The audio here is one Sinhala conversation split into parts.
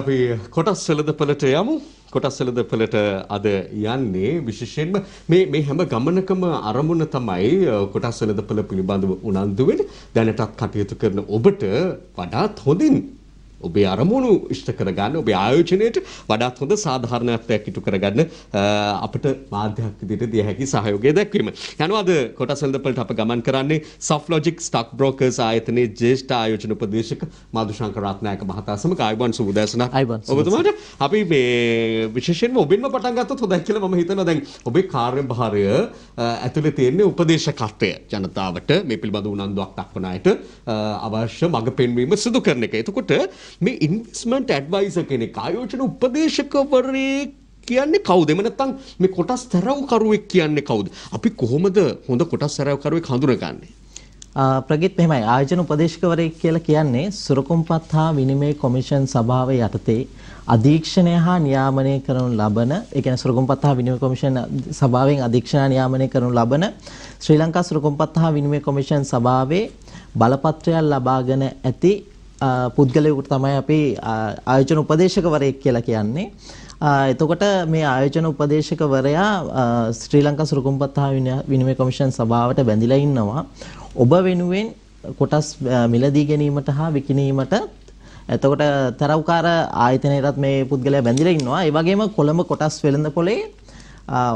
අපි කොටස් වෙළඳපළට යමු. කොටස් වෙළඳපළට අද යන්නේ විශේෂයෙන්ම මේ මේ හැම ගමනකම අරමුණ තමයි කොටස් වෙළඳපළ පිළිබඳව උනන්දු වෙන්නේ. දැනටත් කටයුතු කරන ඔබට වඩාත් හොඳින් ඔබේ අරමුණු ඉෂ්ට කරගන්න ඔබේ ආයෝජනයට වඩාත් හොඳ සාධාරණත්වයක් ඉටු කරගන්න අපට මාධ්‍යයක් විදිහට දිය හැකි සහයෝගය දැක්වීම. යනවාද කොටස් වෙළඳපොළට අප ගමන් කරන්නේ සොෆ්ට්ලොජික් ස්ටොක් බ්‍රෝකර්ස් ආයතනයේ ජ්‍යෙෂ්ඨ ආයෝජන උපදේශක මාදු ශංකර රත්නායක මහතා සමග ආයුබෝවන් සුබදෑසන. ඔබතුමාට අපි මේ විශේෂයෙන්ම ඔබෙන්ම පටන් ගත්තොත් හොඳයි කියලා මම හිතනවා දැන් ඔබේ කාර්යභාරය ඇතුලේ තියෙන උපදේශකත්වය ජනතාවට මේ පිළිබඳ උනන්දුවක් දක්වන අයට අවශ්‍ය මඟ පෙන්වීම සිදු කරන එක. එතකොට මේ ඉන්වස්මන්ට් ඇඩ්වයිසර් කෙනෙක් ආයෝජන උපදේශකවරයෙක් කියන්නේ කවුද? එමෙ නැත්තම් මේ කොටස් තැරව්කරුවෙක් කියන්නේ කවුද? අපි කොහොමද හොඳ කොටස් තැරව්කරුවෙක් හඳුනගන්නේ? ප්‍රගිත් මෙහෙමයි ආයෝජන උපදේශකවරයෙක් කියලා කියන්නේ සුරකුම්පත් හා විනිමය කොමිෂන් සභාව යටතේ අධීක්ෂණය හා නියාමනය කරනු ලබන ඒ කියන්නේ සුරකුම්පත් හා විනිමය කොමිෂන් සභාවෙන් අධීක්ෂණ නියාමනය කරනු ලබන ශ්‍රී ලංකා සුරකුම්පත් හා විනිමය කොමිෂන් සභාවේ බලපත්‍රයක් ලබාගෙන ඇති පුද්ගලයෙකුට තමයි අපි ආයෝජන උපදේශකවරයෙක් කියලා කියන්නේ. එතකොට මේ ආයෝජන උපදේශකවරයා ශ්‍රී ලංකා සුරකුම්පත් හා විනිමය කොමිෂන් සභාවට බැඳිලා ඉන්නවා. ඔබ වෙනුවෙන් කොටස් මිලදී ගැනීමට හා විකිණීමට එතකොට තරවකාර ආයතනයටත් මේ පුද්ගලයා බැඳිලා ඉන්නවා. ඒ වගේම කොළඹ කොටස් වෙළඳ පොලේ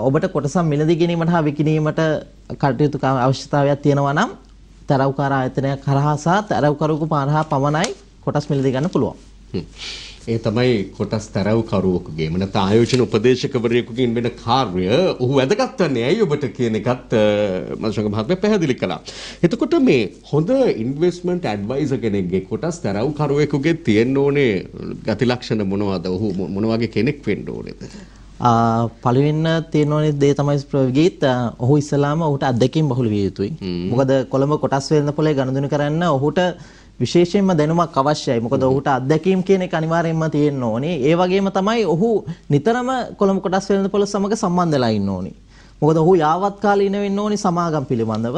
ඔබට කොටසක් මිලදී ගැනීමට හා විකිණීමට කටයුතු අවශ්‍යතාවයක් තියෙනවා නම් තරවකාර ආයතනයක් කරහා සහ තරවකරුවෙකු පාරහා පමණයි කොටස් මිලදී ගන්න පුළුවන්. ඒ තමයි කොටස් තරවකරුවෙකුගේ මන ආයෝජන උපදේශකවරයෙකුගෙන් වෙන කාර්ය ඔහු වැදගත් වන්නේ ඇයි ඔබට කියන එකත් මනුෂ්‍යක මහත්මයා පැහැදිලි කළා. එතකොට මේ හොඳ ඉන්වෙස්ට්මන්ට් ඇඩ්වයිසර් කෙනෙක්ගේ කොටස් තරවකරුවෙකුගේ තියෙන්න ඕනේ ගති ලක්ෂණ මොනවද? ඔහු මොන වගේ කෙනෙක් වෙන්න ඕනේද? පළවෙන්න තියෙනවනේ දේ තමයි ගීත් ඔහු ඉස්සලාම ඔහුට අත්දැකීම් බහුල විය යුතුයි. මොකද කොළඹ කොටස් වෙළඳපොලේ ගනුදෙනු කරන්න ඔහුට විශේෂයෙන්ම දැනුමක් අවශ්‍යයි. මොකද ඔහුට අත්දැකීම් කියන එක අනිවාර්යයෙන්ම තියෙන්න ඕනේ. ඒ වගේම තමයි ඔහු නිතරම කොළඹ කොටස් වෙළඳපොල සමග සම්බන්ධලා ඉන්න ඕනේ. මොකද ඔහු යාවත් කාලීන වෙන්න ඕනේ සමාගම් පිළිබඳව.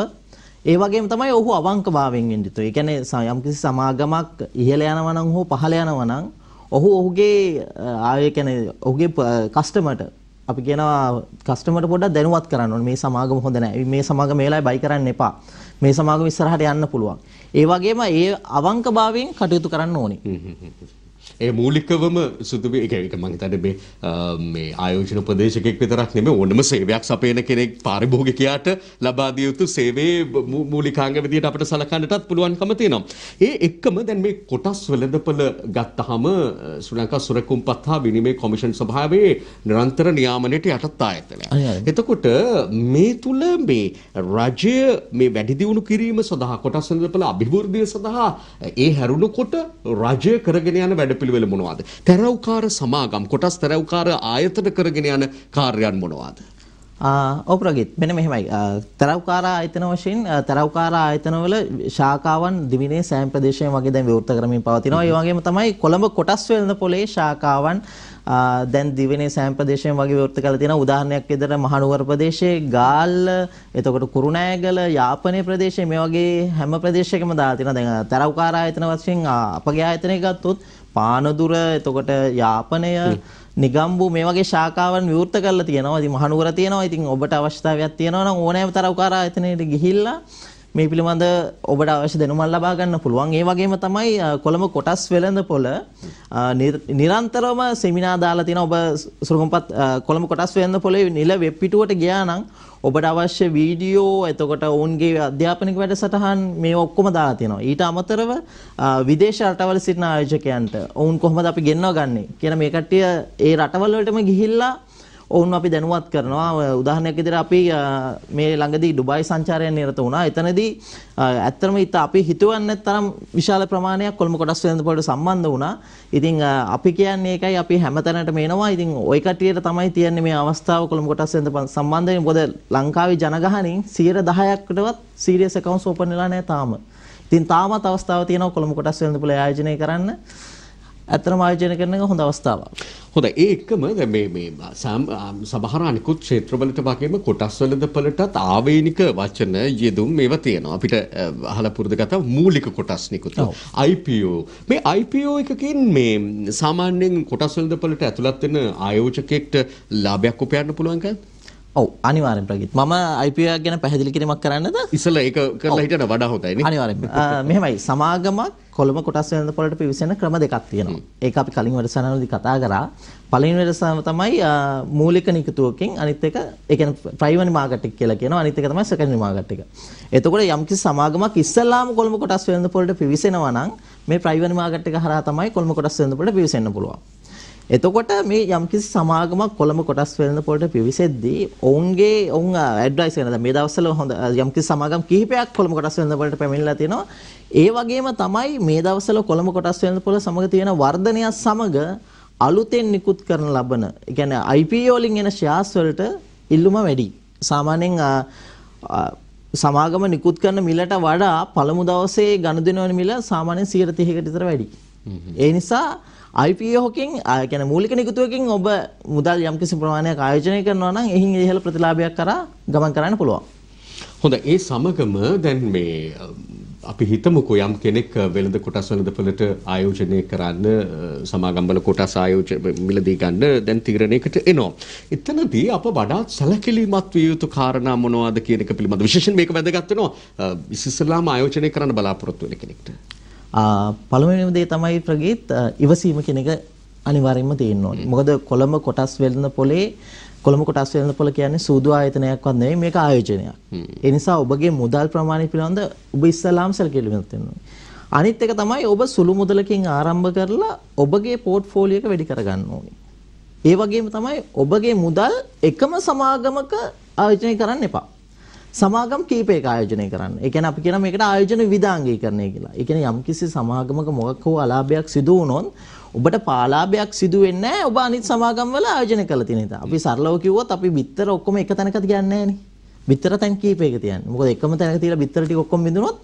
ඒ වගේම තමයි ඔහු අවංකභාවයෙන් ඉන්න යුතුයි. ඒ කියන්නේ යම්කිසි සමාගමක් ඉහළ යනවා නම් හෝ පහළ යනවා නම් ඔහු ඔහුගේ ආය කැන ඔහුගේ කස්ටමට අපි කියනවා කස්ටමට පොඩ දැනුවත් කරන්න මේ සමාගම හොඳ නෑ මේ සමාගම මේලායි බයි කරන්න එපා මේ සමාගම ඉස්සරහට යන්න පුළුවන් ඒ වගේම ඒ අවංකභාවයෙන් කටයුතු කරන්න ඕනේ ඒ මූලිකවම සුදු මේ ඒක මම හිතන්නේ මේ මේ ආයෝජන ප්‍රදේශකෙක් විතරක් නෙමෙයි ඕනම සේවයක් සපයන කෙනෙක් පාරිභෝගිකයාට ලබා දිය යුතු සේවයේ මූලිකාංග විදියට අපිට සලකන්නටත් පුළුවන්කම තියෙනවා. ඒ එක්කම දැන් මේ කොටස් වෙළඳපොළ ගත්තාම ශ්‍රී ලංකා සුරකුම්පත් හා විනිමය කොමිෂන් සභාවේ නිරන්තර නියාමනයට යටත් ආයතනය. එතකොට මේ තුල මේ රජය මේ වැඩි දියුණු කිරීම සඳහා කොටස් වෙළඳපොළ අභිවෘද්ධිය සඳහා ඒ හැරුණු කොට රජය කරගෙන යන වැඩපිළිවෙල වැඩපිළිවෙල මොනවාද? තැරව්කාර සමාගම් කොටස් තැරව්කාර ආයතන කරගෙන යන කාර්යයන් මොනවාද? ඔපරගිත් මෙන්න මෙහෙමයි තරව්කාරා ආයතන වශයෙන් තරව්කාරා ආයතනවල ශාඛාවන් දිවිනේ සෑම ප්‍රදේශයෙන් වගේ දැන් විවෘත කරමින් පවතිනවා. ඒ වගේම තමයි කොළඹ කොටස් වෙළඳ පොලේ ශාඛාවන් දැන් දිවිනේ සෑම ප්‍රදේශයෙන් වගේ විවෘත කරලා තියෙනවා. උදාහරණයක් විදිහට මහනුවර ප්‍රදේශයේ ගාල්ල, එතකොට කුරුණෑගල, යාපනයේ ප්‍රදේශයේ මේ වගේ හැම ප්‍රදේශයකම දාලා තියෙනවා. දැන් තරව්කාරා ආයතන වශයෙන් අපගේ ආයතනය ගත්තොත් පානදුර, එතකොට යාපනය නිගම්බු මේ වගේ ශාකාවන් විවෘත කරලා තියෙනවා. ඉතින් මහනුවර තියෙනවා. ඉතින් ඔබට අවශ්‍යතාවයක් තියෙනවා නම් ඕනෑම තරවකාරා එතනට ගිහිල්ලා මේ පිළිබඳ ඔබට අවශ්‍ය දැනුමක් ලබා ගන්න පුළුවන්. ඒ වගේම තමයි කොළඹ කොටස් වෙළඳ පොළ නිරන්තරවම සෙමිනා දාලා තියෙන ඔබ සුරගම්පත් කොළඹ කොටස් වෙළඳ පොළේ නිල වෙබ් පිටුවට ගියා නම් ඔබට අවශ්‍ය වීඩියෝ එතකොට ඔවුන්ගේ අධ්‍යාපනික වැඩසටහන් මේ ඔක්කොම දාලා තියෙනවා. ඊට අමතරව විදේශ රටවල සිටින ආයෝජකයන්ට ඔවුන් කොහොමද අපි ගෙන්වා ගන්නේ කියන මේ කට්ටිය ඒ රටවල් වලටම ගිහිල්ලා ඔවුන් අපි දැනුවත් කරනවා උදාහරණයක් විදිහට අපි මේ ළඟදී ඩුබායි සංචාරයෙන් නිරත වුණා. එතනදී ඇත්තම ඉත අපි හිතුවන්නේ තරම් විශාල ප්‍රමාණයක් කොළඹ කොටස් වෙළඳපොළට සම්බන්ධ වුණා. ඉතින් අපි කියන්නේ ඒකයි අපි හැමතැනට මේනවා. ඉතින් ওই කට්ටියට තමයි තියන්නේ මේ අවස්ථාව කොළඹ කොටස් වෙළඳපොළ සම්බන්ධයෙන්. මොකද ලංකාවේ ජනගහණයෙන් 10%කටවත් සීරියස් accounts open වෙලා නැහැ තාම. ඉතින් තාමත් අවස්ථාව තියෙනවා කොළඹ කොටස් වෙළඳපොළ ආයෝජනය කරන්න. ඇත්තම ආයෝජනය කරන එක හොඳ අවස්ථාවක්. හොඳයි ඒ එක්කම දැන් මේ මේ සමහර අනිකුත් ක්ෂේත්‍රවලට වගේම කොටස්වලද පළටත් ආවේනික වචන යෙදුම් මේවා තියෙනවා. අපිට අහලා පුරුදු ගත්තා මූලික කොටස් නිකුත්. IPO මේ IPO එකකින් මේ සාමාන්‍යයෙන් කොටස්වලද පළට ඇතුළත් වෙන ආයෝජකයෙක්ට ලාභයක් උපයන්න පුළුවන්කද? ඔව් අනිවාර්යෙන් ප්‍රගීත්. මම IPO එකක් ගැන පැහැදිලි කිරීමක් කරන්නද? ඉසල ඒක කරලා හිටන වඩා හොඳයි නේ. අනිවාර්යෙන්. මෙහෙමයි සමාගමක් කොළඹ කොටස් වෙනද පොළට පිවිසෙන ක්‍රම දෙකක් තියෙනවා. ඒක අපි කලින් වැඩසටහනවලදී කතා කරා. පළවෙනි වැඩසටහන තමයි මූලික නිකුතුවකින් අනිත් එක ඒ කියන්නේ ප්‍රයිමරි මාකට් එක කියලා කියනවා. අනිත් එක තමයි සෙකන්ඩරි මාකට් එක. එතකොට යම්කිසි සමාගමක් ඉස්සල්ලාම කොළඹ කොටස් වෙනද පොළට පිවිසෙනවා නම් මේ ප්‍රයිමරි මාකට් එක හරහා තමයි කොළඹ කොටස් වෙනද පොළට පිවිසෙන්න පුළුවන්. එතකොට මේ යම්කිසි සමාගමක් කොළඹ කොටස් වෙළඳ පොළට පිවිසෙද්දී ඔවුන්ගේ ඔවුන් ඇඩ්වයිස් කරන මේ දවස්වල හොඳ යම්කිසි සමාගම් කිහිපයක් කොළඹ කොටස් වෙළඳ පොළට පැමිණලා තිනවා. ඒ වගේම තමයි මේ දවස්වල කොළඹ කොටස් වෙළඳ පොළ සමග තියෙන වර්ධනයත් සමග අලුතෙන් නිකුත් කරන ලබන, ඒ කියන්නේ IPO වලින් එන ෂෙයාස් වලට ඉල්ලුම වැඩි. සාමාන්‍යයෙන් සමාගම නිකුත් කරන මිලට වඩා පළමු දවසේ ගනුදෙනවන මිල සාමාන්‍යයෙන් 130කට විතර වැඩියි. ඒ නිසා IPO හොකින් يعني මූලික නිකුතුවකින් ඔබ මුදල් යම්කිසි ප්‍රමාණයක් ආයෝජනය කරනවා නම් එහින් ඉහළ ප්‍රතිලාභයක් කරා ගමන් කරන්න පුළුවන්. හොඳයි ඒ සමගම දැන් මේ අපි හිතමුකෝ යම් කෙනෙක් වෙළඳ කොටස් වෙළඳ පොළට ආයෝජනය කරන්න සමාගම්වල කොටස් ආයෝජන මිලදී ගන්න දැන් තීරණයකට එනවා. එතනදී අප වඩාත් සැලකිලිමත් විය යුතු කාරණා මොනවද කියන එක පිළිබඳව විශේෂයෙන් මේක වැදගත් වෙනවා. ඉස්සෙල්ලාම ආයෝජනය කරන්න බලාපොරොත්තු වෙන කෙනෙක්ට. පළවෙනිම දේ තමයි ප්‍රගීත් ඉවසීම කියන එක අනිවාර්යයෙන්ම තියෙන්න ඕනේ. මොකද කොළඹ කොටස් වෙළඳ පොලේ කොළඹ කොටස් වෙළඳ පොල කියන්නේ සූදු ආයතනයක්වත් නෙවෙයි මේක ආයෝජනයක්. ඒ නිසා ඔබගේ මුදල් ප්‍රමාණය පිළිබඳ ඔබ ඉස්සලාම් සැලකිලිමත් වෙන්න ඕනේ. අනිත් එක තමයි ඔබ සුළු මුදලකින් ආරම්භ කරලා ඔබගේ පෝට්ෆෝලියෝ එක වැඩි කරගන්න ඕනේ. ඒ වගේම තමයි ඔබගේ මුදල් එකම සමාගමක ආයෝජනය කරන්න එපා. සමාගම් කීපයක ආයෝජනය කරන්න. ඒ කියන්නේ අපි කියන මේකට ආයෝජන විධාංගීකරණය කියලා. ඒ කියන්නේ යම්කිසි සමාගමක මොකක් හෝ අලාභයක් සිදු වුණොත් ඔබට පාලාභයක් සිදු වෙන්නේ නැහැ ඔබ අනිත් සමාගම් වල ආයෝජනය කළ තියෙන නිසා. අපි සරලව කිව්වොත් අපි බිත්තර ඔක්කොම එක තැනකට ගන්නේ නැහනේ. බිත්තර තැන් කීපයක තියන්නේ. මොකද එකම තැනක තියලා බිත්තර ටික ඔක්කොම බිඳුනොත්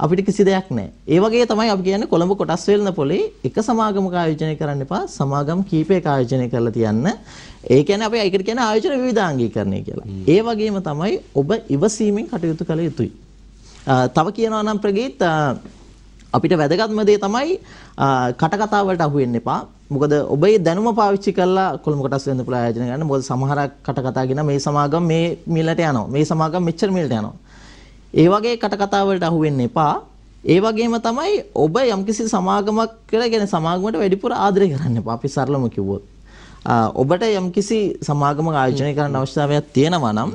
අපිට කිසි දෙයක් නැහැ. ඒ වගේ තමයි අපි කියන්නේ කොළඹ කොටස් වෙළඳ පොලේ එක සමාගමක ආයෝජනය කරන්න එපා. සමාගම් කීපයක ආයෝජනය කරලා තියන්න. ඒ කියන්නේ අපි ඒකට කියන ආයෝජන විවිධාංගීකරණය කියලා. ඒ වගේම තමයි ඔබ ඉවසීමෙන් කටයුතු කළ යුතුයි. තව කියනවා නම් ප්‍රගීත් අපිට වැදගත්ම දේ තමයි කටකතා වලට අහු වෙන්න එපා. මොකද ඔබේ දැනුම පාවිච්චි කරලා කොළඹ කොටස් වෙන්න පුළුවන් ආයෝජන ගන්න. මොකද සමහරක් කටකතා කියන මේ සමාගම් මේ මිලට යනවා. මේ සමාගම් මෙච්චර මිලට යනවා. ඒ වගේ කටකතා වලට අහු වෙන්න එපා. ඒ වගේම තමයි ඔබ යම්කිසි සමාගමක් කියලා කියන්නේ සමාගමට වැඩිපුර ආදරය කරන්න එපා. අපි සරලම කිව්වොත්. ඔබට යම්කිසි සමාගමක ආයෝජනය කරන්න අවශ්‍යතාවයක් තියෙනවා නම්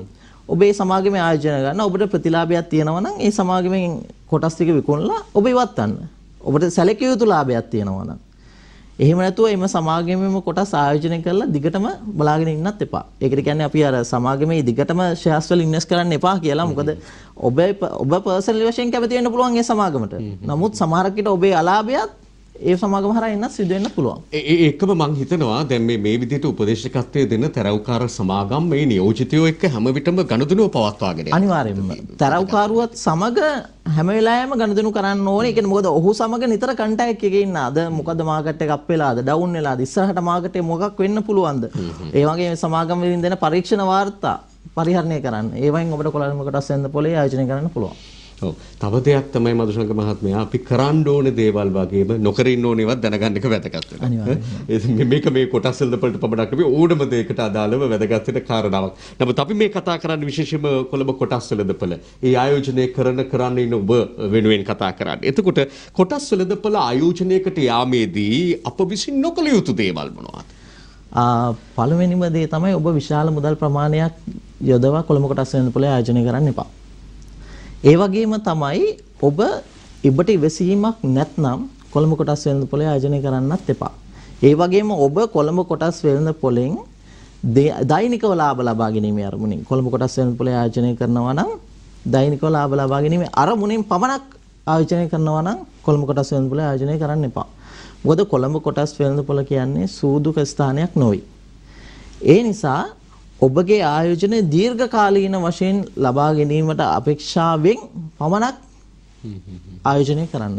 ඔබ ඒ සමාගමේ ආයෝජනය ගන්න ඔබට ප්‍රතිලාභයක් තියෙනවා නම් ඒ සමාගමෙන් කොටස් ටික විකුණලා ඔබ ඉවත් කරන්න. ඔබට සැලකිය යුතු ලාභයක් තියෙනවා නම් එහෙම නැතුව එම සමාගමේම කොටස් ආයෝජනය කරලා දිගටම බලාගෙන ඉන්නත් එපා. ඒකට කියන්නේ අපි අර සමාගමේ දිගටම ෂෙයාස් වල ඉන්වෙස්ට් කරන්න එපා කියලා. මොකද ඔබ ඔබ පර්සනලි වශයෙන් කැමති වෙන්න පුළුවන් ඒ සමාගමට. නමුත් සමහරක් විට ඔබේ අලාභයත් ඒ සමාගම හරහා එන්නත් සිදු වෙන්න පුළුවන්. ඒකම මම හිතනවා දැන් මේ මේ විදිහට උපදේශකත්වයේ දෙන තරවකාර සමාගම් මේ නියෝජිතයෝ එක්ක හැම විටම ගනුදෙනුව පවත්වාගෙන යනවා. අනිවාර්යයෙන්ම. තරවකාරුවත් සමග හැම වෙලාවෙම ගනුදෙනු කරන්න ඕනේ. ඒ කියන්නේ මොකද ඔහු සමග නිතර කන්ටැක්ට් එකේ ඉන්න. අද මොකද මාකට් එක අප් වෙලාද? ඩවුන් වෙලාද? ඉස්සරහට මාකට් එක මොකක් වෙන්න පුළුවන්ද? ඒ වගේ සමාගම් වලින් දෙන පරීක්ෂණ වාර්තා පරිහරණය කරන්න. ඒවෙන් ඔබට කොළඹකට අස්සෙන්ද පොලේ ආයෝජනය කරන්න පුළුවන්. ඔව් තව දෙයක් තමයි මදුශංක මහත්මයා අපි කරන්න ඕන දේවල් වගේම නොකර ඉන්න ඕනේවත් දැනගන්න එක වැදගත් වෙනවා. මේක මේ කොටස් වලට පමණක් නෙවෙයි ඕනම දෙයකට අදාළව වැදගත් වෙන කාරණාවක්. නමුත් අපි මේ කතා කරන්නේ විශේෂයෙන්ම කොළඹ කොටස් වලදපළ. ඒ ආයෝජනය කරන කරන්න ඉන්න ඔබ වෙනුවෙන් කතා කරන්නේ. එතකොට කොටස් වලදපළ ආයෝජනයකට යාමේදී අප විසින් නොකළ යුතු දේවල් මොනවද? පළවෙනිම දේ තමයි ඔබ විශාල මුදල් ප්‍රමාණයක් යොදවා කොළඹ කොටස් වලදපළ ආයෝජනය කරන්න එපා. ඒ වගේම තමයි ඔබ ඔබට ඉවසීමක් නැත්නම් කොළඹ කොටස් වෙළඳ පොලේ ආයෝජනය කරන්නත් එපා. ඒ වගේම ඔබ කොළඹ කොටස් වෙළඳ පොලෙන් දෛනිකව ලාභ ලබා ගැනීමේ අරමුණින් කොළඹ කොටස් වෙළඳ පොලේ ආයෝජනය කරනවා නම් දෛනිකව ලාභ ලබා ගැනීමේ අරමුණින් පමණක් ආයෝජනය කරනවා නම් කොළඹ කොටස් වෙළඳ පොලේ ආයෝජනය කරන්න එපා. මොකද කොළඹ කොටස් වෙළඳ පොළ කියන්නේ සූදුක ස්ථානයක් නොවේ. ඒ නිසා ඔබගේ ආයෝජනය දීර්ඝකාලීන වශයෙන් ලබා ගැනීමට අපේක්ෂාවෙන් පමණක් ආයෝජනය කරන්න.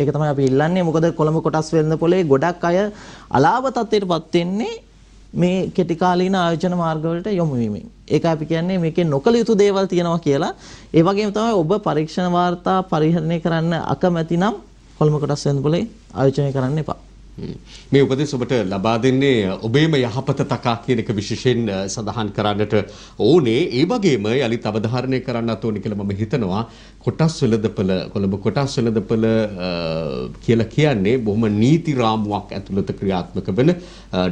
ඒක තමයි අපි ඉල්ලන්නේ. මොකද කොළඹ කොටස් වෙළඳ පොලේ ගොඩක් අය අලාභ තත්ත්වයටපත් වෙන්නේ මේ කෙටි කාලීන ආයෝජන මාර්ගවලට යොමු වීමෙන්. ඒක අපි කියන්නේ මේකේ නොකළ යුතු දේවල් තියෙනවා කියලා. ඒ වගේම තමයි ඔබ පරීක්ෂණ වාර්තා පරිහරණය කරන්න අකමැති නම් කොළඹ කොටස් වෙළඳ පොලේ ආයෝජනය කරන්න එපා. මේ උපදෙස් ඔබට ලබා දෙන්නේ ඔබේම යහපත තකා කියන එක විශේෂයෙන් සඳහන් කරන්නට ඕනේ. ඒ වගේම යලිත් අවධාරණය කරන්නත් ඕනේ කියලා මම හිතනවා. කොටස් වෙළඳපළ කොළඹ කොටස් වෙළඳපළ කියලා කියන්නේ බොහොම නීති රාමුවක් ඇතුළත ක්‍රියාත්මක වෙන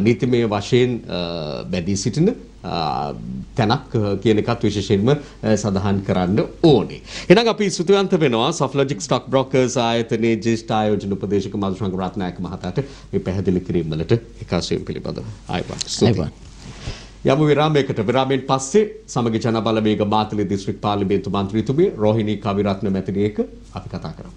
නීතිමය වශයෙන් බැඳී සිටින තැනක් කියන එකත් විශේෂයෙන්ම සඳහන් කරන්න ඕනේ. එහෙනම් අපි ස්තුතිවන්ත වෙනවා සොෆ්ලොජික් ස්ටොක් බ්‍රෝකර්ස් ආයතනයේ ජ්‍යෙෂ්ඨ ආයෝජන උපදේශක මధుසංග රත්නායක මහතාට මේ පැහැදිලි කිරීම වලට එකාසයෙන් පිළිබඳව ආයුබෝවන්. ස්තුතියි. යමු විරාමයකට විරාමයෙන් පස්සේ සමගි ජනබලවේග මාතලේ දිස්ත්‍රික් පාර්ලිමේන්තු මන්ත්‍රීතුමිය රෝහිණී කවිරත්න මැතිණියක අපි කතා කරමු.